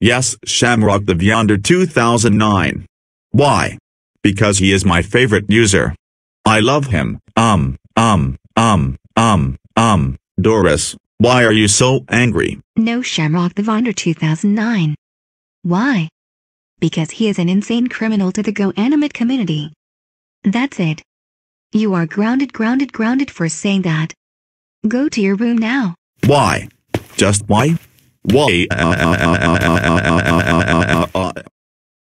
Yes Shamrock the Yonder 2009. Why? Because he is my favorite user. I love him, um, um, um, um, um, Doris, why are you so angry? No Shamrock the Yonder 2009. Why? Because he is an insane criminal to the Go Animate community. That's it. You are grounded grounded grounded for saying that. Go to your room now. Why? Just why? One.